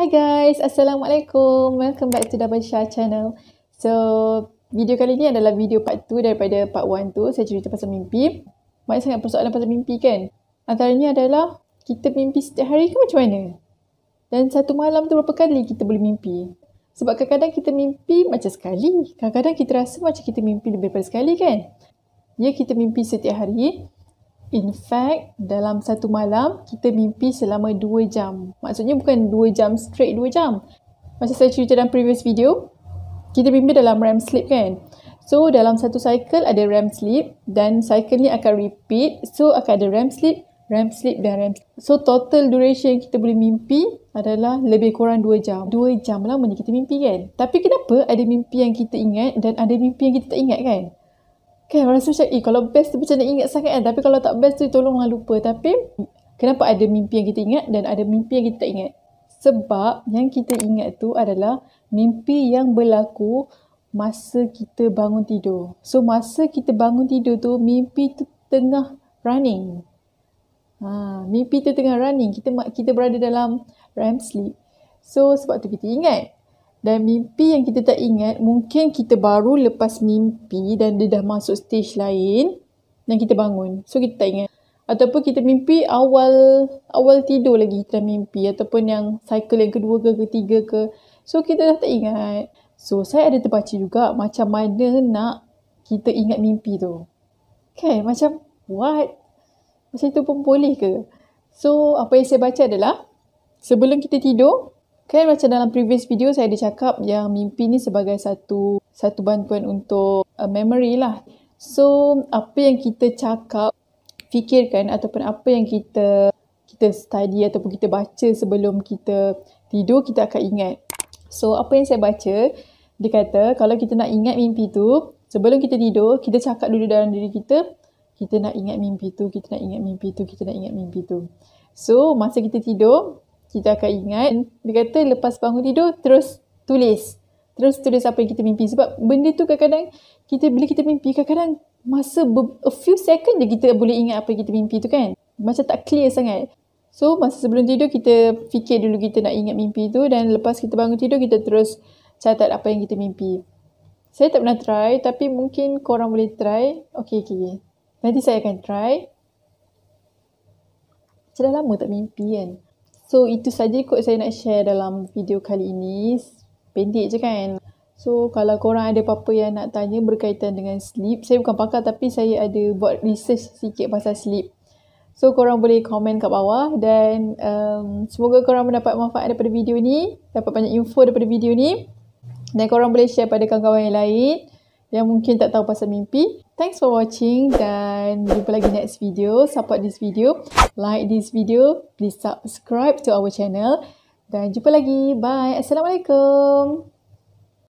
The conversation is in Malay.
Hi guys, Assalamualaikum. Welcome back to Double Shah channel. So, video kali ni adalah video part 2 daripada part 1 tu. Saya cerita pasal mimpi. Maksudnya sangat persoalan pasal mimpi kan? Antaranya adalah, kita mimpi setiap hari ke macam mana? Dan satu malam tu berapa kali kita boleh mimpi? Sebab kadang-kadang kita mimpi macam sekali. Kadang-kadang kita rasa macam kita mimpi lebih daripada sekali kan? Ya, kita mimpi setiap hari. In fact, dalam satu malam, kita mimpi selama 2 jam. Maksudnya bukan 2 jam straight 2 jam. Macam saya cerita dalam previous video, kita mimpi dalam REM sleep kan? So, dalam satu cycle ada REM sleep dan cycle ni akan repeat. So, akan ada REM sleep, REM sleep dan REM sleep. So, total duration yang kita boleh mimpi adalah lebih kurang 2 jam. 2 jam lamanya kita mimpi kan? Tapi kenapa ada mimpi yang kita ingat dan ada mimpi yang kita tak ingat kan? Kan orang rasa macam eh kalau best tu macam nak ingat sangat kan tapi kalau tak best tu tolonglah lupa tapi kenapa ada mimpi yang kita ingat dan ada mimpi yang kita tak ingat? Sebab yang kita ingat tu adalah mimpi yang berlaku masa kita bangun tidur. So masa kita bangun tidur tu mimpi tu tengah running. Ha, mimpi tu tengah running. Kita kita berada dalam REM sleep. So sebab tu kita ingat dan mimpi yang kita tak ingat mungkin kita baru lepas mimpi dan dia dah masuk stage lain dan kita bangun so kita tak ingat ataupun kita mimpi awal awal tidur lagi kita mimpi ataupun yang cycle yang kedua ke ketiga ke so kita dah tak ingat so saya ada terbaca juga macam mana nak kita ingat mimpi tu okay, macam what macam tu pun boleh ke so apa yang saya baca adalah sebelum kita tidur Kan macam dalam previous video saya ada cakap yang mimpi ni sebagai satu satu bantuan untuk uh, memory lah. So apa yang kita cakap, fikirkan ataupun apa yang kita kita study ataupun kita baca sebelum kita tidur kita akan ingat. So apa yang saya baca dia kata kalau kita nak ingat mimpi tu sebelum kita tidur kita cakap dulu dalam diri kita kita nak ingat mimpi tu, kita nak ingat mimpi tu, kita nak ingat mimpi tu. So masa kita tidur kita akan ingat. Dia kata lepas bangun tidur, terus tulis. Terus tulis apa yang kita mimpi. Sebab benda tu kadang-kadang, kita, bila kita mimpi, kadang-kadang masa a few second je kita boleh ingat apa yang kita mimpi tu kan. Macam tak clear sangat. So, masa sebelum tidur, kita fikir dulu kita nak ingat mimpi tu. Dan lepas kita bangun tidur, kita terus catat apa yang kita mimpi. Saya tak pernah try, tapi mungkin korang boleh try. Okay, okay. Nanti saya akan try. Saya dah lama tak mimpi kan. So itu saja kot saya nak share dalam video kali ini. Pendek je kan. So kalau korang ada apa-apa yang nak tanya berkaitan dengan sleep. Saya bukan pakar tapi saya ada buat research sikit pasal sleep. So korang boleh komen kat bawah dan um, semoga korang mendapat manfaat daripada video ni. Dapat banyak info daripada video ni. Dan korang boleh share pada kawan-kawan yang lain yang mungkin tak tahu pasal mimpi. Thanks for watching dan jumpa lagi next video. Support this video, like this video, please subscribe to our channel dan jumpa lagi. Bye. Assalamualaikum.